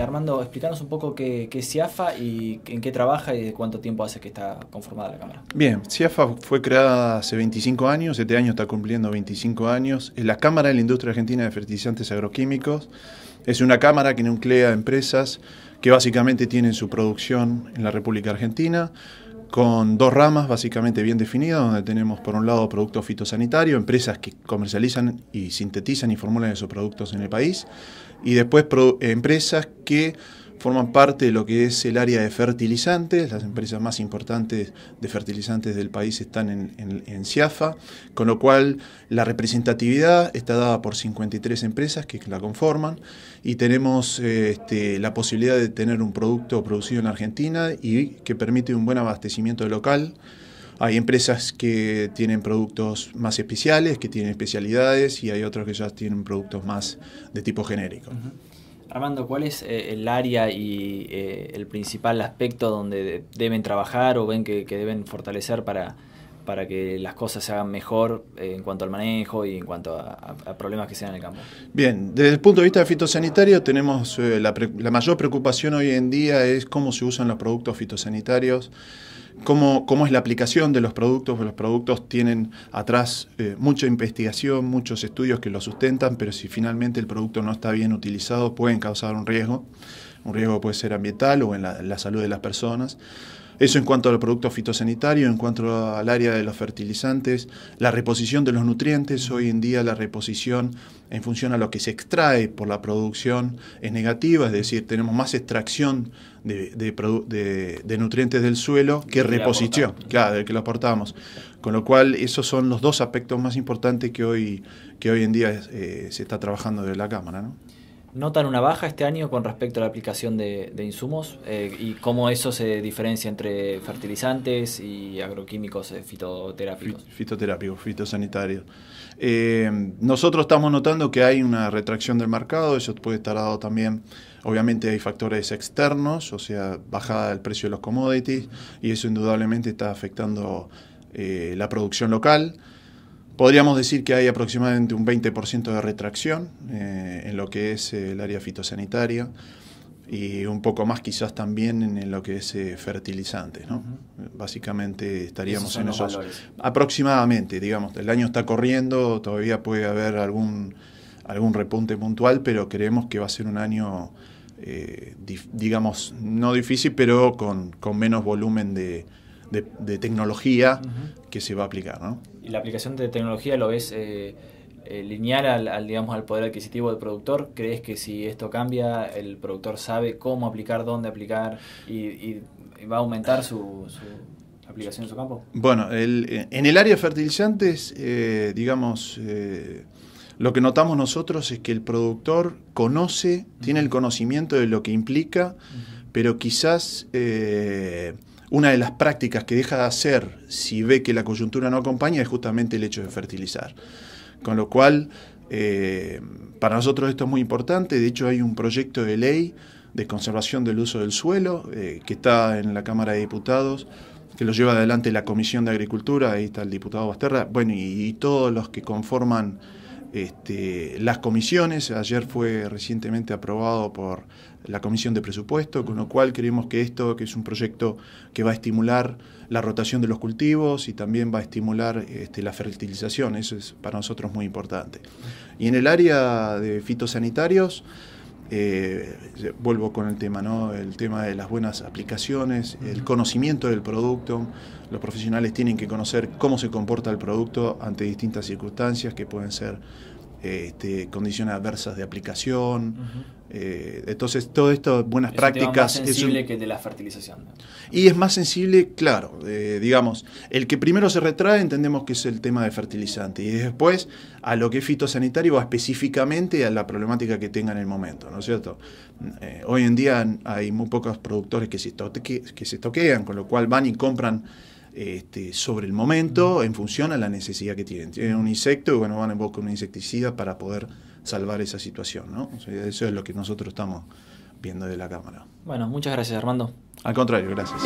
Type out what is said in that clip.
Eh, Armando, explícanos un poco qué, qué, es CIAFA y en qué trabaja y de cuánto tiempo hace que está conformada la Cámara. Bien, CIAFA fue creada hace 25 años, este año está cumpliendo 25 años. Es la Cámara de la Industria Argentina de Fertilizantes Agroquímicos. Es una cámara que nuclea empresas que básicamente tienen su producción en la República Argentina con dos ramas básicamente bien definidas, donde tenemos por un lado productos fitosanitarios, empresas que comercializan y sintetizan y formulan esos productos en el país, y después empresas que Forman parte de lo que es el área de fertilizantes. Las empresas más importantes de fertilizantes del país están en, CIAFA, con lo cual la representatividad está dada por 53 empresas que la conforman y tenemos eh, este, la posibilidad de tener un producto producido en Argentina y que permite un buen abastecimiento local. Hay empresas que tienen productos más especiales, que tienen especialidades y hay otros que ya tienen productos más de tipo genérico. Armando, ¿cuál es eh, el área y eh, el principal aspecto donde deben trabajar o ven que deben fortalecer para, para que las cosas se hagan mejor eh, en cuanto al manejo y en cuanto a, problemas que sean en el campo. Bien, desde el punto de vista fitosanitario tenemos eh, la, mayor preocupación hoy en día es cómo se usan los productos fitosanitarios. Cómo, cómo es la aplicación de los productos, los productos tienen atrás eh, mucha investigación, muchos estudios que lo sustentan, pero si finalmente el producto no está bien utilizado pueden causar un riesgo, un riesgo puede ser ambiental o en la, la salud de las personas. Eso en cuanto al producto fitosanitario, en cuanto al área de los fertilizantes, la reposición de los nutrientes, hoy en día la reposición en función a lo que se extrae por la producción es negativa, es decir, tenemos más extracción de, nutrientes del suelo que, reposición, claro, del que lo aportamos. Con lo cual, esos son los dos aspectos más importantes que hoy, que hoy en día eh, se está trabajando desde la Cámara. ¿Notan una baja este año con respecto a la aplicación de, insumos? Eh, ¿Y cómo eso se diferencia entre fertilizantes y agroquímicos eh, fitoterápicos? Fitoterápicos, fitosanitarios. Eh, nosotros estamos notando que hay una retracción del mercado, eso puede estar dado también, obviamente hay factores externos, o sea, bajada del precio de los commodities, y eso indudablemente está afectando la producción local. Podríamos decir que hay aproximadamente un 20% de retracción eh, en lo que es eh, el área fitosanitaria y un poco más quizás también en lo que es eh, fertilizantes. ¿no? Básicamente estaríamos en esos aproximadamente, digamos, el año está corriendo, todavía puede haber algún, algún repunte puntual, pero creemos que va a ser un año, digamos, no difícil, pero con menos volumen de, de, tecnología que se va a aplicar. ¿no? ¿Y la aplicación de tecnología lo ves eh, eh, lineal al, digamos, al poder adquisitivo del productor? ¿Crees que si esto cambia, el productor sabe cómo aplicar, dónde aplicar y, va a aumentar su, aplicación en su campo? Bueno, eh, en el área de fertilizantes, digamos, lo que notamos nosotros es que el productor conoce, tiene el conocimiento de lo que implica, pero quizás una de las prácticas que deja de hacer si ve que la coyuntura no acompaña es justamente el hecho de fertilizar. Con lo cual, eh, para nosotros esto es muy importante. De hecho, hay un proyecto de ley de conservación del uso del suelo eh, que está en la Cámara de Diputados, que lo lleva adelante la Comisión de Agricultura. Ahí está el diputado Basterra. Bueno, y todos los que conforman este, las comisiones, ayer fue recientemente aprobado por la Comisión de Presupuesto, con lo cual creemos que esto que es un proyecto que va a estimular la rotación de los cultivos y también va a estimular este, la fertilización, eso es para nosotros muy importante. Y en el área de fitosanitarios, eh, vuelvo con el tema, ¿no? El tema de las buenas aplicaciones, el conocimiento del producto. Los profesionales tienen que conocer cómo se comporta el producto ante distintas circunstancias que pueden ser este, condiciones adversas de aplicación. Eh, entonces, todo esto, buenas prácticas. Es más sensible que de la fertilización. Y es más sensible, claro, eh, digamos, el que primero se retrae entendemos que es el tema de fertilizante y después a lo que es fitosanitario va específicamente a la problemática que tenga en el momento, ¿no es cierto? Mm, eh, hoy en día hay muy pocos productores que se, estoquean, que se toquean, con lo cual van y compran este, sobre el momento en función a la necesidad que tienen. Tienen un insecto y bueno, van en busca de un insecticida para poder salvar esa situación. eso es lo que nosotros estamos viendo de la cámara. Bueno, muchas gracias Armando. Al contrario, gracias.